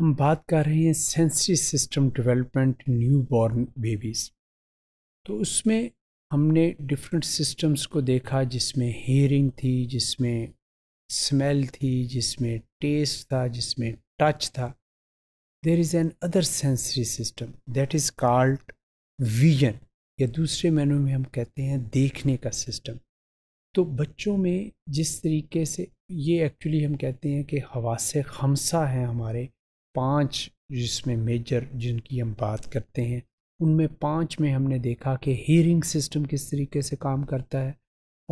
हम बात कर रहे हैं sensory system development new born babies तो उसमें हमने डिफरेंट सिस्टम्स को देखा जिसमें हेयरिंग थी जिसमें स्मेल थी जिसमें टेस्ट था जिसमें टच था there is another sensory system that is called vision या दूसरे मेनू में हम कहते हैं देखने का सिस्टम तो बच्चों में जिस तरीके से ये एक्चुअली हम कहते हैं कि हवा से खमसा हैं हमारे पांच जिसमें मेजर जिनकी हम बात करते हैं उनमें पांच में हमने देखा कि हीरिंग सिस्टम किस तरीके से काम करता है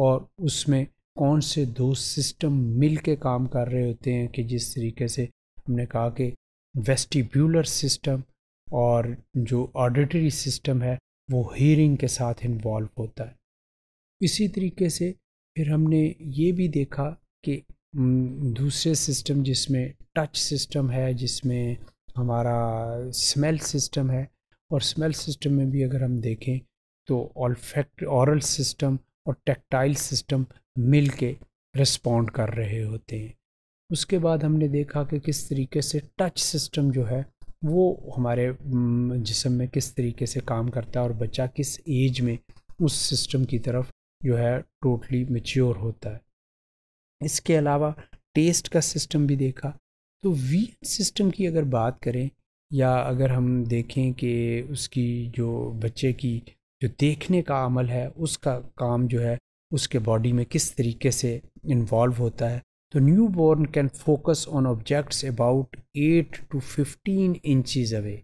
और उसमें कौन से दो सिस्टम मिल के काम कर रहे होते हैं कि जिस तरीके से हमने कहा कि वेस्टिब्यूलर सिस्टम और जो ऑडिटरी सिस्टम है वो हीरिंग के साथ इन्वॉल्व होता है इसी तरीके से फिर हमने ये भी देखा कि दूसरे सिस्टम जिसमें टच सिस्टम है जिसमें हमारा स्मेल सिस्टम है और स्मेल सिस्टम में भी अगर हम देखें तो ऑलफेक्ट औरल सिस्टम और टेक्टाइल सिस्टम मिल के रिस्पॉन्ड कर रहे होते हैं उसके बाद हमने देखा कि किस तरीके से टच सिस्टम जो है वो हमारे जिसम में किस तरीके से काम करता है और बच्चा किस एज में उस सिस्टम की तरफ जो है टोटली मेच्योर होता है इसके अलावा टेस्ट का सिस्टम भी देखा तो वी सिस्टम की अगर बात करें या अगर हम देखें कि उसकी जो बच्चे की जो देखने का अमल है उसका काम जो है उसके बॉडी में किस तरीके से इन्वॉल्व होता है तो new born can focus on objects about eight to fifteen inches away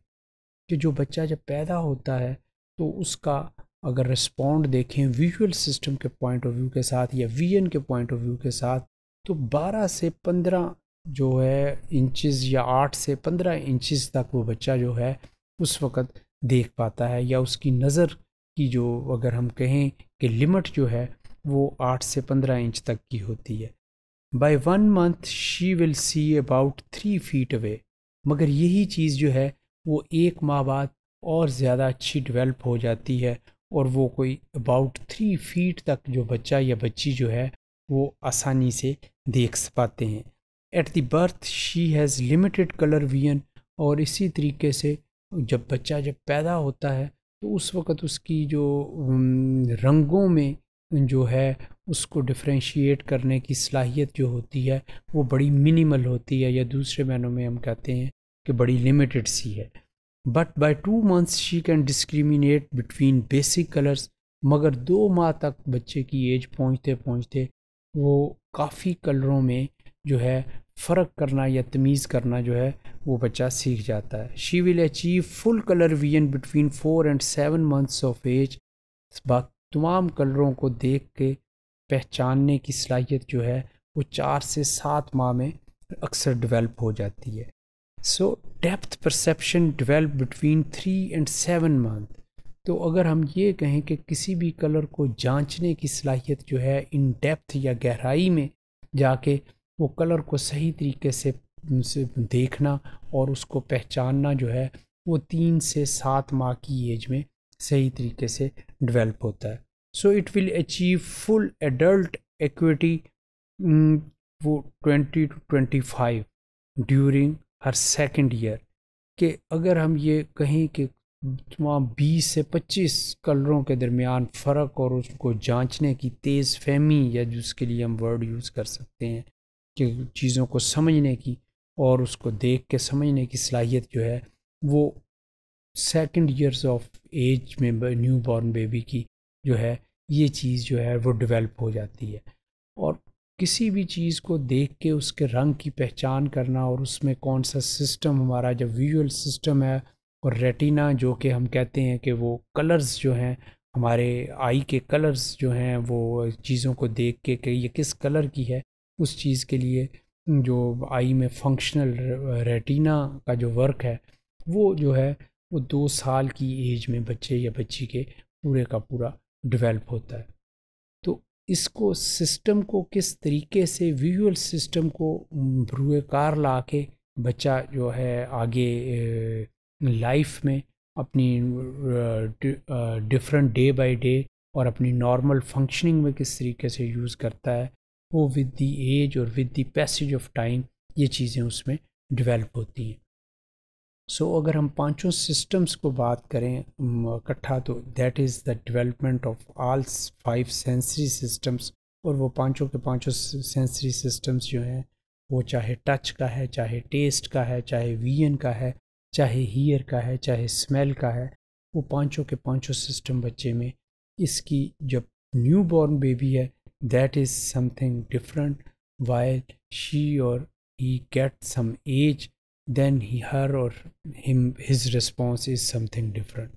कि जो बच्चा जब पैदा होता है तो उसका अगर रिस्पॉन्ड देखें विजुअल सिस्टम के पॉइंट ऑफ व्यू के साथ या वी के पॉइंट ऑफ व्यू के साथ तो 12 से 15 जो है इंचेस या 8 से 15 इंचेस तक वो बच्चा जो है उस वक़्त देख पाता है या उसकी नज़र की जो अगर हम कहें कि लिमिट जो है वो 8 से 15 इंच तक की होती है by one month she will see about three feet away मगर यही चीज़ जो है वो एक माह बाद और ज़्यादा अच्छी डेवलप हो जाती है और वो कोई अबाउट थ्री फीट तक जो बच्चा या बच्ची जो है वो आसानी से देख पाते हैं at the birth she has limited colour vision और इसी तरीके से जब बच्चा जब पैदा होता है तो उस वक़्त उसकी जो रंगों में जो है उसको डिफ्रेंशिएट करने की सलाहियत जो होती है वो बड़ी मिनिमल होती है या दूसरे मैनों में हम कहते हैं कि बड़ी लिमिटेड सी है but by two months she can discriminate between basic colours मगर दो माह तक बच्चे की एज पहुँचते पहुँचते वो काफ़ी कलरों में जो है फ़र्क करना या तमीज़ करना जो है वो बच्चा सीख जाता है she will achieve full colour vision between four and seven months of age बाकी तमाम कलरों को देख के पहचानने की सलाहियत जो है वो चार से सात माह में अक्सर डेवलप हो जाती है so depth perception develop between three and seven month तो अगर हम ये कहें कि किसी भी कलर को जांचने की सलाहियत जो है इन डेप्थ या गहराई में जाके वो कलर को सही तरीके से देखना और उसको पहचानना जो है वो तीन से सात माह की एज में सही तरीके से डेवलप होता है so it will achieve full adult acuity वो twenty two twenty five during her second year कि अगर हम ये कहें कि वहाँ बीस से पच्चीस कलरों के दरमियान फ़र्क और उसको जांचने की तेज़ फहमी या जिसके लिए हम वर्ड यूज़ कर सकते हैं कि चीज़ों को समझने की और उसको देख के समझने की सलाहियत जो है वो सेकंड ईयर्स ऑफ एज में न्यू बॉर्न बेबी की जो है ये चीज़ जो है वो डेवलप हो जाती है और किसी भी चीज़ को देख के उसके रंग की पहचान करना और उसमें कौन सा सिस्टम हमारा जो विजुअल सिस्टम है और रेटिना जो कि हम कहते हैं कि वो कलर्स जो हैं हमारे आई के कलर्स जो हैं वो चीज़ों को देख के कि ये किस कलर की है उस चीज़ के लिए जो आई में फंक्शनल रेटिना का जो वर्क है वो जो है वो दो साल की एज में बच्चे या बच्ची के पूरे का पूरा डिवेलप होता है इसको सिस्टम को किस तरीके से विजुअल सिस्टम को कार ला के बच्चा जो है आगे लाइफ में अपनी डिफरेंट डे बाय डे और अपनी नॉर्मल फंक्शनिंग में किस तरीके से यूज़ करता है वो विद दी एज और with the passage of time ये चीज़ें उसमें डेवलप होती हैं सो so, अगर हम पांचों सिस्टम्स को बात करें इकट्ठा तो that is the development of all five sensory systems और वो पांचों के पांचों सेंसरी सिस्टम्स जो हैं वो चाहे टच का है चाहे टेस्ट का है चाहे वीजन का है चाहे हीयर का है चाहे स्मेल का है वो पांचों के पांचों सिस्टम बच्चे में इसकी जब न्यू बॉर्न बेबी है that is something different while she और he get some age then he, her or him his response is something different